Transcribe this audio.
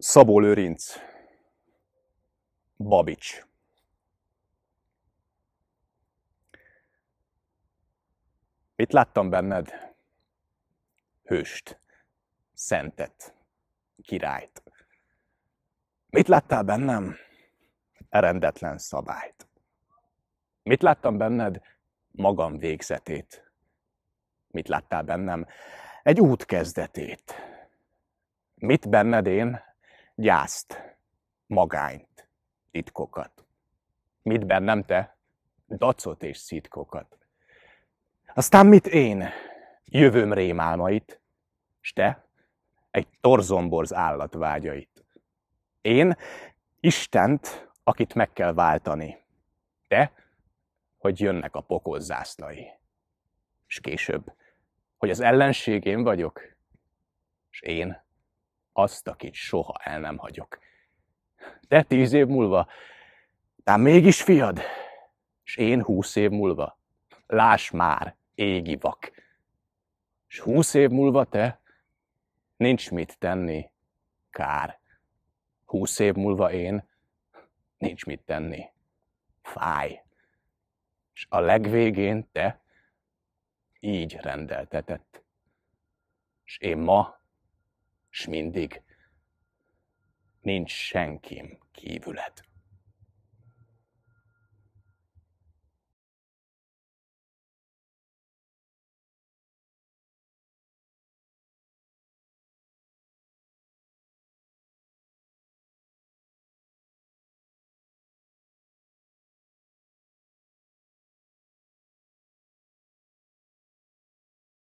Szabó Lőrinc, Babics. Mit láttam benned? Hőst, szentet, királyt. Mit láttál bennem? Erendetlen szabályt. Mit láttam benned? Magam végzetét. Mit láttál bennem? Egy út kezdetét. Mit benned én? gyászt, magányt, titkokat. Mit bennem te? Dacot és szitkokat. Aztán mit én? Jövőm rémálmait, s te? Egy torzomborz állat vágyait. Én? Istent, akit meg kell váltani. Te? Hogy jönnek a pokol És később, hogy az én vagyok, és én azt, akit soha el nem hagyok. Te tíz év múlva, de mégis fiad, és én húsz év múlva. Láss már, égi vak. És húsz év múlva te, nincs mit tenni, kár. Húsz év múlva én, nincs mit tenni, fáj. És a legvégén te így rendeltetett. És én ma s mindig nincs senkim kívüled.